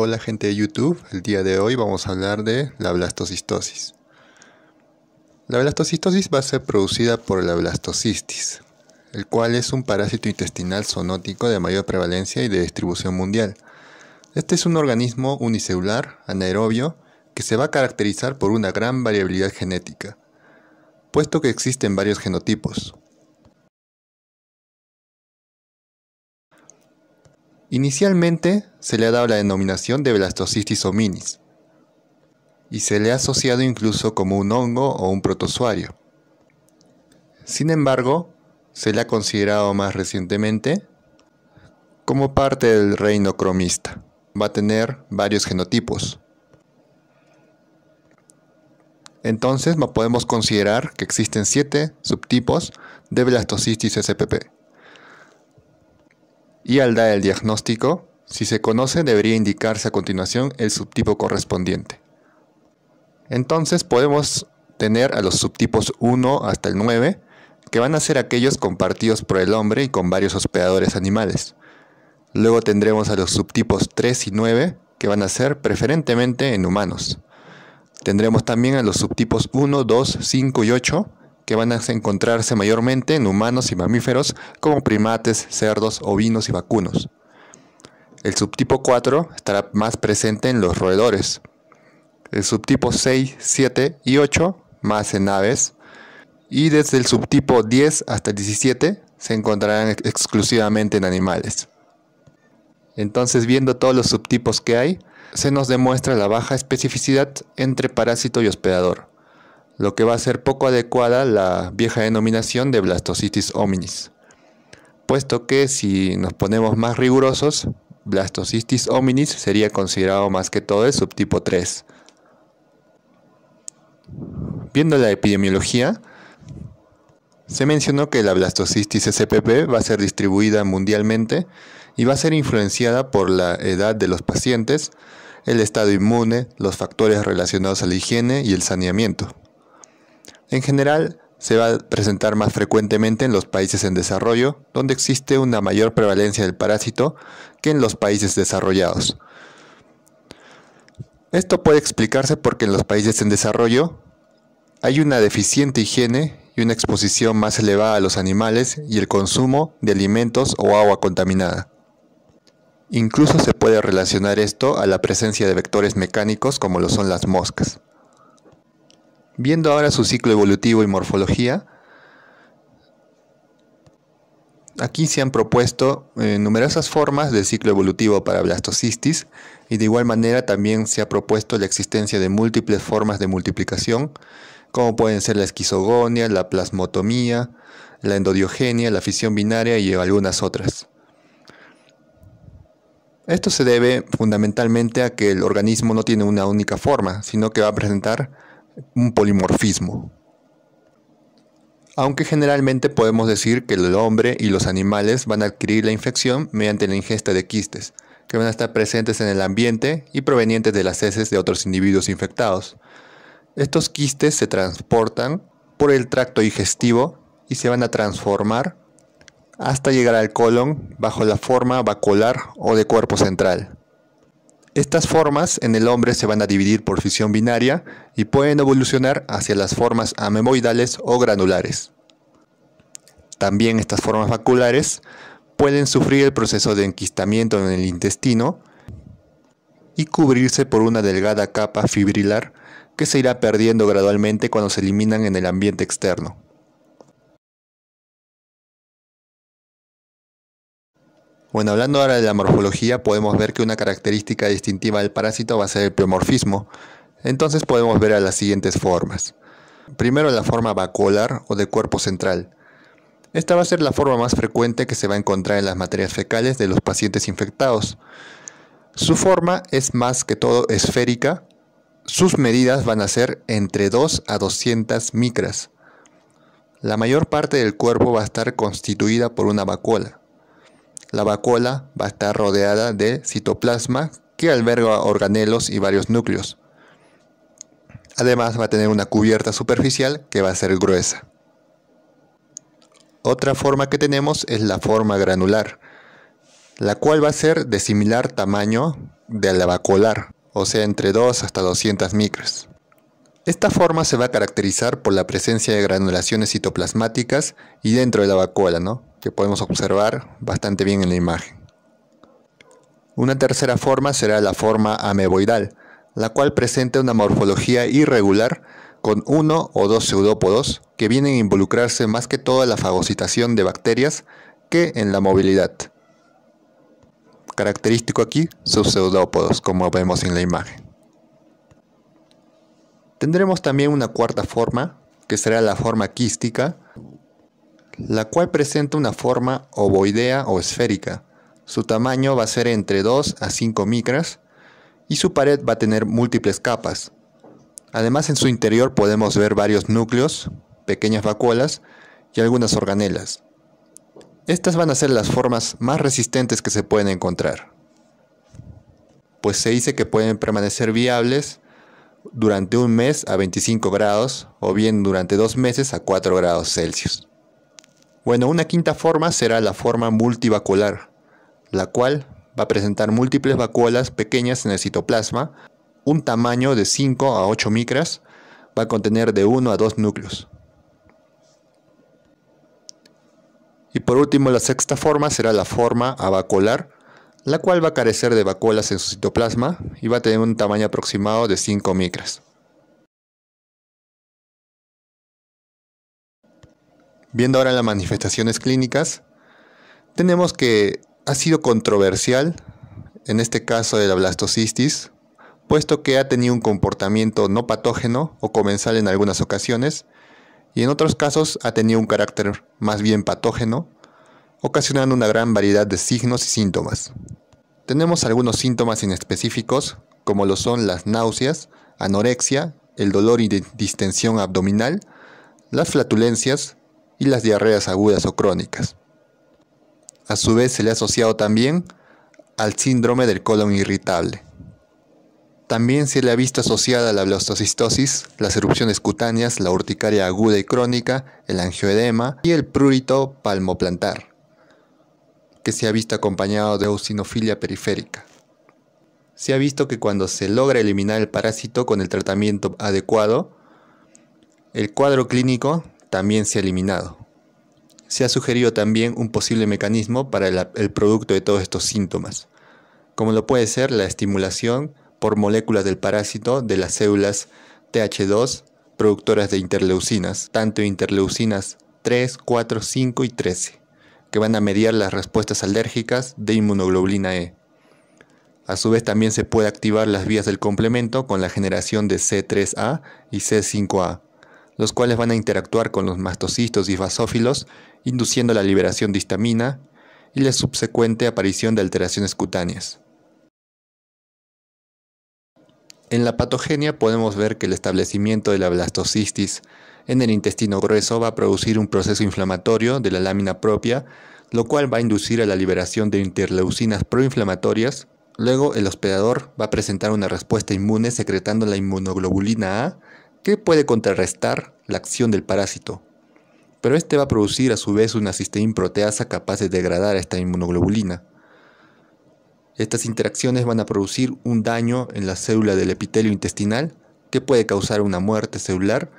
Hola gente de YouTube, el día de hoy vamos a hablar de la blastocistosis. La blastocistosis va a ser producida por la blastocistis, el cual es un parásito intestinal zoonótico de mayor prevalencia y de distribución mundial. Este es un organismo unicelular, anaerobio, que se va a caracterizar por una gran variabilidad genética, puesto que existen varios genotipos, Inicialmente se le ha dado la denominación de Blastocystis hominis y se le ha asociado incluso como un hongo o un protozoario. Sin embargo, se le ha considerado más recientemente como parte del reino cromista. Va a tener varios genotipos. Entonces podemos considerar que existen siete subtipos de Blastocystis SPP y al dar el diagnóstico, si se conoce debería indicarse a continuación el subtipo correspondiente. Entonces podemos tener a los subtipos 1 hasta el 9, que van a ser aquellos compartidos por el hombre y con varios hospedadores animales. Luego tendremos a los subtipos 3 y 9, que van a ser preferentemente en humanos. Tendremos también a los subtipos 1, 2, 5 y 8, que van a encontrarse mayormente en humanos y mamíferos como primates, cerdos, ovinos y vacunos. El subtipo 4 estará más presente en los roedores. El subtipo 6, 7 y 8 más en aves. Y desde el subtipo 10 hasta el 17 se encontrarán exclusivamente en animales. Entonces, viendo todos los subtipos que hay, se nos demuestra la baja especificidad entre parásito y hospedador lo que va a ser poco adecuada la vieja denominación de blastocitis hominis, puesto que si nos ponemos más rigurosos, Blastocystis hominis sería considerado más que todo el subtipo 3. Viendo la epidemiología, se mencionó que la Blastocystis SPP va a ser distribuida mundialmente y va a ser influenciada por la edad de los pacientes, el estado inmune, los factores relacionados a la higiene y el saneamiento. En general, se va a presentar más frecuentemente en los países en desarrollo, donde existe una mayor prevalencia del parásito que en los países desarrollados. Esto puede explicarse porque en los países en desarrollo hay una deficiente higiene y una exposición más elevada a los animales y el consumo de alimentos o agua contaminada. Incluso se puede relacionar esto a la presencia de vectores mecánicos como lo son las moscas. Viendo ahora su ciclo evolutivo y morfología, aquí se han propuesto eh, numerosas formas del ciclo evolutivo para blastocistis y de igual manera también se ha propuesto la existencia de múltiples formas de multiplicación, como pueden ser la esquizogonia, la plasmotomía, la endodiogenia, la fisión binaria y algunas otras. Esto se debe fundamentalmente a que el organismo no tiene una única forma, sino que va a presentar un polimorfismo. Aunque generalmente podemos decir que el hombre y los animales van a adquirir la infección mediante la ingesta de quistes, que van a estar presentes en el ambiente y provenientes de las heces de otros individuos infectados. Estos quistes se transportan por el tracto digestivo y se van a transformar hasta llegar al colon bajo la forma bacular o de cuerpo central. Estas formas en el hombre se van a dividir por fisión binaria y pueden evolucionar hacia las formas amemoidales o granulares. También estas formas vaculares pueden sufrir el proceso de enquistamiento en el intestino y cubrirse por una delgada capa fibrilar que se irá perdiendo gradualmente cuando se eliminan en el ambiente externo. Bueno, hablando ahora de la morfología, podemos ver que una característica distintiva del parásito va a ser el pleomorfismo. Entonces podemos ver a las siguientes formas. Primero la forma vacuolar o de cuerpo central. Esta va a ser la forma más frecuente que se va a encontrar en las materias fecales de los pacientes infectados. Su forma es más que todo esférica. Sus medidas van a ser entre 2 a 200 micras. La mayor parte del cuerpo va a estar constituida por una vacuola la vacuola va a estar rodeada de citoplasma que alberga organelos y varios núcleos. Además va a tener una cubierta superficial que va a ser gruesa. Otra forma que tenemos es la forma granular, la cual va a ser de similar tamaño de la vacuolar, o sea, entre 2 hasta 200 micras. Esta forma se va a caracterizar por la presencia de granulaciones citoplasmáticas y dentro de la vacuola, ¿no? que podemos observar bastante bien en la imagen. Una tercera forma será la forma ameboidal, la cual presenta una morfología irregular con uno o dos pseudópodos que vienen a involucrarse más que todo la fagocitación de bacterias que en la movilidad. Característico aquí sus pseudópodos, como vemos en la imagen. Tendremos también una cuarta forma, que será la forma quística, la cual presenta una forma ovoidea o esférica. Su tamaño va a ser entre 2 a 5 micras y su pared va a tener múltiples capas. Además en su interior podemos ver varios núcleos, pequeñas vacuolas y algunas organelas. Estas van a ser las formas más resistentes que se pueden encontrar, pues se dice que pueden permanecer viables durante un mes a 25 grados o bien durante dos meses a 4 grados Celsius. Bueno, una quinta forma será la forma multivacular, la cual va a presentar múltiples vacuolas pequeñas en el citoplasma, un tamaño de 5 a 8 micras, va a contener de 1 a 2 núcleos. Y por último, la sexta forma será la forma avacular, la cual va a carecer de vacuolas en su citoplasma y va a tener un tamaño aproximado de 5 micras. Viendo ahora las manifestaciones clínicas, tenemos que ha sido controversial en este caso de la blastocistis, puesto que ha tenido un comportamiento no patógeno o comensal en algunas ocasiones, y en otros casos ha tenido un carácter más bien patógeno, ocasionando una gran variedad de signos y síntomas. Tenemos algunos síntomas inespecíficos como lo son las náuseas, anorexia, el dolor y distensión abdominal, las flatulencias, y las diarreas agudas o crónicas. A su vez se le ha asociado también al síndrome del colon irritable. También se le ha visto asociada a la blastocistosis, las erupciones cutáneas, la urticaria aguda y crónica, el angioedema y el prurito palmoplantar, que se ha visto acompañado de eosinofilia periférica. Se ha visto que cuando se logra eliminar el parásito con el tratamiento adecuado, el cuadro clínico también se ha eliminado. Se ha sugerido también un posible mecanismo para el, producto de todos estos síntomas, como lo puede ser la estimulación por moléculas del parásito de las células TH2 productoras de interleucinas, tanto interleucinas 3, 4, 5 y 13, que van a mediar las respuestas alérgicas de inmunoglobulina E. A su vez también se puede activar las vías del complemento con la generación de C3A y C5A, los cuales van a interactuar con los mastocitos y vasófilos, induciendo la liberación de histamina y la subsecuente aparición de alteraciones cutáneas. En la patogenia podemos ver que el establecimiento de la blastocistis en el intestino grueso va a producir un proceso inflamatorio de la lámina propia, lo cual va a inducir a la liberación de interleucinas proinflamatorias. Luego el hospedador va a presentar una respuesta inmune secretando la inmunoglobulina A que puede contrarrestar la acción del parásito. Pero este va a producir a su vez una cisteína proteasa capaz de degradar esta inmunoglobulina. Estas interacciones van a producir un daño en la célula del epitelio intestinal que puede causar una muerte celular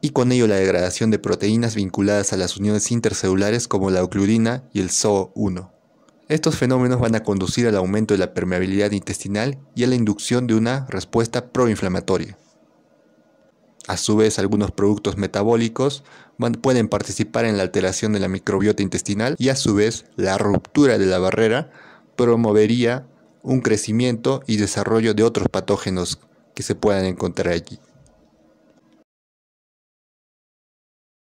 y con ello la degradación de proteínas vinculadas a las uniones intercelulares como la oclurina y el zo 1 Estos fenómenos van a conducir al aumento de la permeabilidad intestinal y a la inducción de una respuesta proinflamatoria. A su vez, algunos productos metabólicos pueden participar en la alteración de la microbiota intestinal y a su vez la ruptura de la barrera promovería un crecimiento y desarrollo de otros patógenos que se puedan encontrar allí.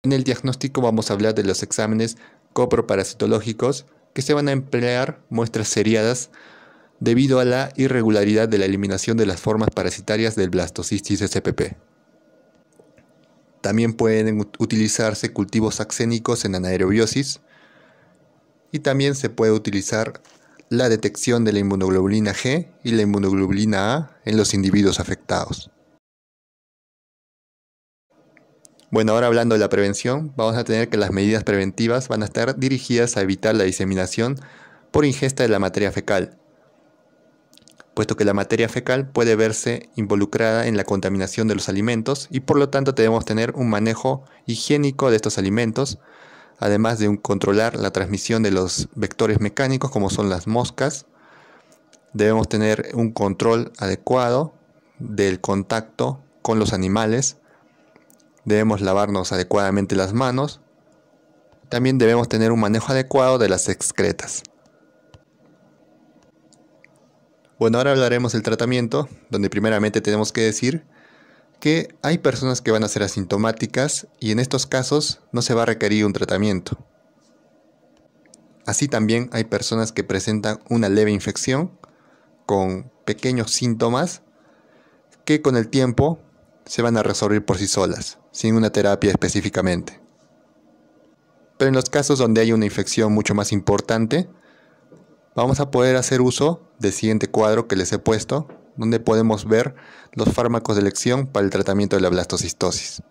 En el diagnóstico vamos a hablar de los exámenes coproparasitológicos que se van a emplear muestras seriadas debido a la irregularidad de la eliminación de las formas parasitarias del blastocistis SPP. También pueden utilizarse cultivos axénicos en anaerobiosis y también se puede utilizar la detección de la inmunoglobulina G y la inmunoglobulina A en los individuos afectados. Bueno, ahora hablando de la prevención, vamos a tener que las medidas preventivas van a estar dirigidas a evitar la diseminación por ingesta de la materia fecal, puesto que la materia fecal puede verse involucrada en la contaminación de los alimentos y por lo tanto debemos tener un manejo higiénico de estos alimentos, además de un, controlar la transmisión de los vectores mecánicos como son las moscas. Debemos tener un control adecuado del contacto con los animales. Debemos lavarnos adecuadamente las manos. También debemos tener un manejo adecuado de las excretas. Bueno, ahora hablaremos del tratamiento, donde primeramente tenemos que decir que hay personas que van a ser asintomáticas y en estos casos no se va a requerir un tratamiento. Así también hay personas que presentan una leve infección con pequeños síntomas que con el tiempo se van a resolver por sí solas, sin una terapia específicamente. Pero en los casos donde hay una infección mucho más importante, vamos a poder hacer uso del siguiente cuadro que les he puesto, donde podemos ver los fármacos de elección para el tratamiento de la blastocistosis.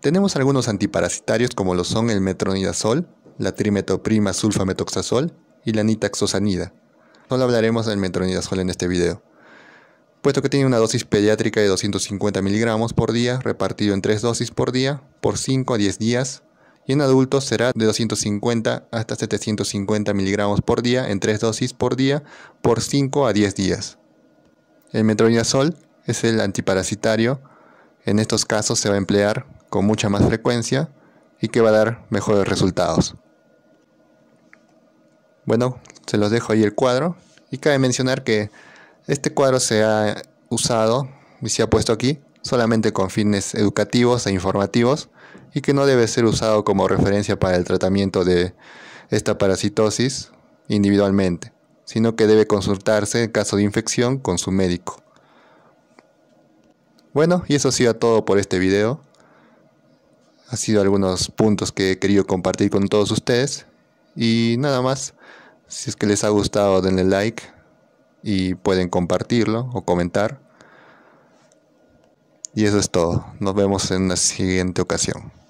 Tenemos algunos antiparasitarios como lo son el metronidazol, la trimetoprima sulfametoxazol y la nitaxosanida. No hablaremos del metronidazol en este video puesto que tiene una dosis pediátrica de 250 miligramos por día, repartido en tres dosis por día, por 5 a 10 días, y en adultos será de 250 hasta 750 miligramos por día en tres dosis por día por 5 a 10 días. El metronidazol es el antiparasitario, en estos casos se va a emplear con mucha más frecuencia y que va a dar mejores resultados. Bueno, se los dejo ahí el cuadro y cabe mencionar que este cuadro se ha usado y se ha puesto aquí solamente con fines educativos e informativos y que no debe ser usado como referencia para el tratamiento de esta parasitosis individualmente, sino que debe consultarse en caso de infección con su médico. Bueno, y eso ha sido todo por este video. Ha sido algunos puntos que he querido compartir con todos ustedes. Y nada más, si es que les ha gustado denle like y pueden compartirlo o comentar. Y eso es todo. Nos vemos en la siguiente ocasión.